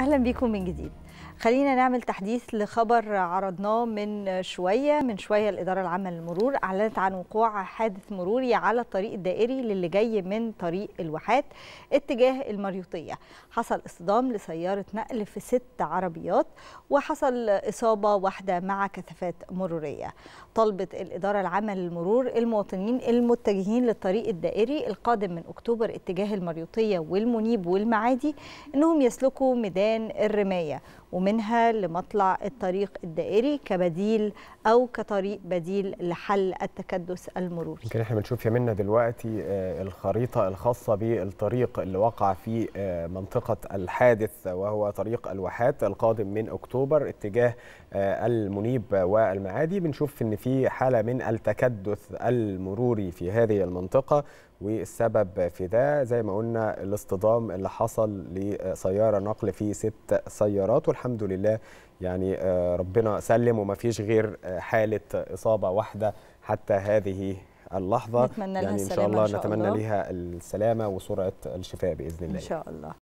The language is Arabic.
اهلا بيكم من جديد خلينا نعمل تحديث لخبر عرضناه من شوية من شوية الإدارة العامة للمرور أعلنت عن وقوع حادث مروري على الطريق الدائري للي جاي من طريق الواحات اتجاه المريوطية حصل اصطدام لسيارة نقل في ست عربيات وحصل إصابة واحدة مع كثافات مرورية طلبت الإدارة العامة للمرور المواطنين المتجهين للطريق الدائري القادم من أكتوبر اتجاه المريوطية والمنيب والمعادي أنهم يسلكوا ميدان الرماية ومن منها لمطلع الطريق الدائري كبديل او كطريق بديل لحل التكدس المروري. يمكن احنا بنشوف يا منا دلوقتي آه، الخريطه الخاصه بالطريق اللي وقع في آه، منطقه الحادث وهو طريق الواحات القادم من اكتوبر اتجاه آه، المنيب والمعادي بنشوف ان في حاله من التكدس المروري في هذه المنطقه والسبب في ده زي ما قلنا الاصطدام اللي حصل لسياره نقل في ست سيارات والحمد الحمد لله يعني آه، ربنا سلم وما فيش غير آه، حالة إصابة واحدة حتى هذه اللحظة نتمنى يعني لها السلامة إن شاء الله. نتمنى لها السلامة وسرعة الشفاء بإذن الله إن شاء الله